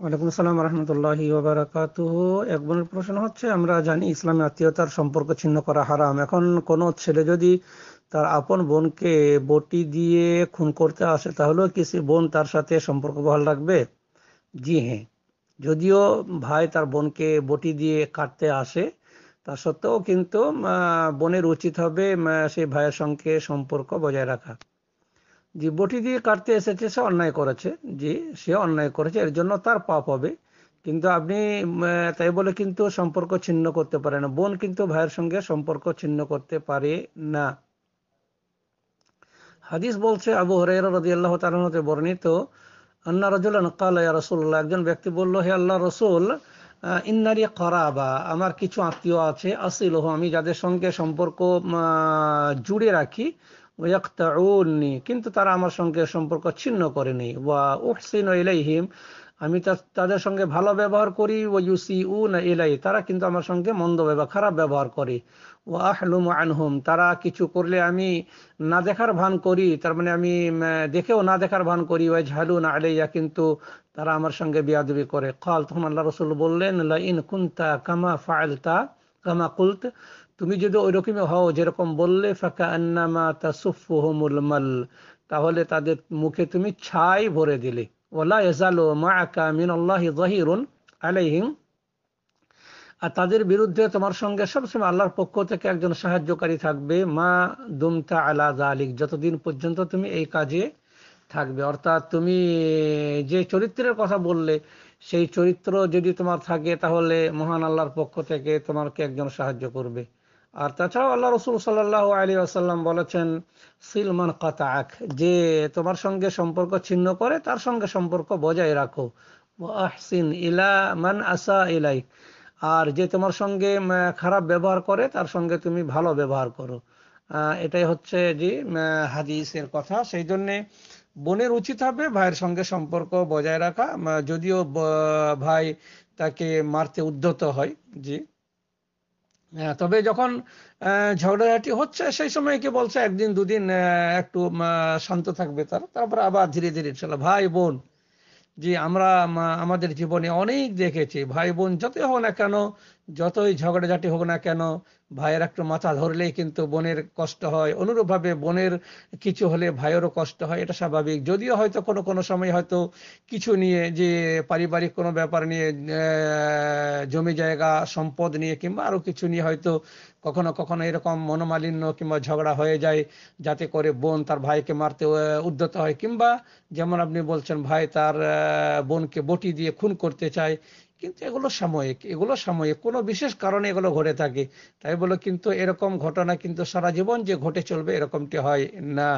ওয়ালাইকুম আসসালাম রহমতুল্লাহি ওবরাকাত এক বোনের প্রশ্ন হচ্ছে আমরা জানি ইসলামী আত্মীয়তার সম্পর্ক ছিন্ন করা হারাম এখন কোনো ছেলে যদি তার আপন বোনকে বটি দিয়ে খুন করতে আসে তাহলেও কি সে বোন তার সাথে সম্পর্ক বহাল রাখবে জি হ্যাঁ যদিও ভাই তার বোনকে বটি দিয়ে কাটতে আসে তা সত্ত্বেও কিন্তু বোনের উচিত হবে সেই ভাইয়ের সঙ্গে সম্পর্ক বজায় রাখা যে বটি দিয়ে কাটতে এসেছে সে অন্যায় করেছে যে সে অন্যায় করেছে এর জন্য তার পাপ হবে কিন্তু আপনি তাই বলে কিন্তু সম্পর্ক ছিন্ন করতে পারে না বোন কিন্তু ভাইয়ের সঙ্গে সম্পর্ক ছিন্ন করতে পারে না হাদিস বলছে আবু হরাইরা রাদিয়াল্লাহু বর্ণিত আন্না রাজুলান ক্বালা ইয়া একজন ব্যক্তি বলল হে আল্লাহ রসুল ইন্নারি খরাবা আমার কিছু আত্মীয় আছে আসিল আমি যাদের সঙ্গে সম্পর্ক জুড়ে রাখি ওয়াক্তাউনি কিন্তু তারা আমার সঙ্গে সম্পর্ক ছিন্ন করেনি ওয়া উহসিন ইলাইহিম আমি তাদের সঙ্গে ভালো ব্যবহার করি ও ইউসি উ না এলাই তারা কিন্তু আমার সঙ্গে মন্দ ব্যবহার খারাপ ব্যবহার করে ও আহলুম আনহুম তারা কিছু করলে আমি না দেখার ভান করি তার মানে আমি দেখেও না দেখার ভান করি ওয়াই ঝালু না আলাইয়া কিন্তু তারা আমার সঙ্গে বিয়াদবি করে কাল তখন আল্লাহ রসুল বললেন লাইন কুন্তা কামা ফায়লতা কামা কুলত তুমি যদি ওই রকমই হও যেরকম বললে ফাঁকা আন্নামা তাসুফুহমুল মাল তাহলে তাদের মুখে তুমি ছাই ভরে দিলে ওলা এজালো মা আকা মিন আল্লাহ জাহিরুন আলাইহিম আর তাদের বিরুদ্ধে তোমার সঙ্গে সবসময় আল্লাহর পক্ষ থেকে একজন সাহায্যকারী থাকবে মা দুমতা আলা আলিক যতদিন পর্যন্ত তুমি এই কাজে থাকবে অর্থাৎ তুমি যে চরিত্রের কথা বললে সেই চরিত্র যদি তোমার থাকে তাহলে মহান আল্লাহর পক্ষ থেকে তোমাকে একজন সাহায্য করবে আর তাছাড়াও আল্লাহ রসুল সাল্লাহ আলী আসাল্লাম বলেছেন সিলমান আখ যে তোমার সঙ্গে সম্পর্ক ছিন্ন করে তার সঙ্গে সম্পর্ক বজায় রাখো আহসিন ইলা মান আসা ইলাই আর যে তোমার সঙ্গে খারাপ ব্যবহার করে তার সঙ্গে তুমি ভালো ব্যবহার করো এটাই হচ্ছে যে হাদিসের কথা সেই জন্যে বোনের উচিত হবে ভাইয়ের সঙ্গে সম্পর্ক বজায় রাখা যদিও ভাই তাকে মারতে উদ্যত হয় জি হ্যাঁ তবে যখন ঝগড়াঝাটি হচ্ছে সেই সময় কি বলছে একদিন দুদিন একটু শান্ত থাকবে তার তারপর আবার ধীরে ধীরে চলো ভাই বোন যে আমরা আমাদের জীবনে অনেক দেখেছি ভাই বোন যতই হোক না কেন যতই ঝগড়াঝাটি হোক না কেন ভাইয়ের একটু মাথা ধরলেই কিন্তু বোনের কষ্ট হয় অনুরূপভাবে বোনের কিছু হলে ভাইয়েরও কষ্ট হয় এটা স্বাভাবিক যদিও হয়তো কোনো কোনো সময় হয়তো কিছু নিয়ে যে পারিবারিক কোনো ব্যাপার নিয়ে জমি জায়গা সম্পদ নিয়ে কিংবা আরও কিছু নিয়ে হয়তো কখনো কখনো এরকম মনোমালিন্য কিংবা ঝগড়া হয়ে যায় যাতে করে বোন তার ভাইকে মারতে উদ্যত হয় কিংবা যেমন আপনি বলছেন ভাই তার বোনকে বটি দিয়ে খুন করতে চায় কিন্তু এগুলো সাময়িক এগুলো সাময়িক কোনো বিশেষ কারণে এগুলো ঘটে থাকে তাই বলে কিন্তু এরকম ঘটনা কিন্তু সারা জীবন যে ঘটে চলবে এরকমটি হয় না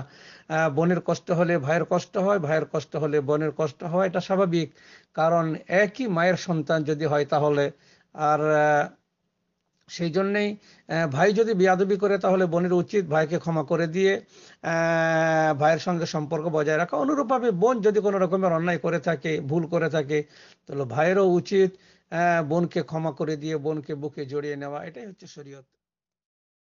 বোনের কষ্ট হলে ভাইয়ের কষ্ট হয় ভাইয়ের কষ্ট হলে বোনের কষ্ট হয় এটা স্বাভাবিক কারণ একই মায়ের সন্তান যদি হয় তাহলে আর সেই জন্যেই ভাই যদি বিয়াদবি করে তাহলে বোনের উচিত ভাইকে ক্ষমা করে দিয়ে ভাইয়ের সঙ্গে সম্পর্ক বজায় রাখা অনুরূপভাবে বোন যদি কোনো রকমের অন্যায় করে থাকে ভুল করে থাকে তাহলে ভাইয়েরও উচিত বোনকে ক্ষমা করে দিয়ে বোনকে বুকে জড়িয়ে নেওয়া এটাই হচ্ছে শরীয়ত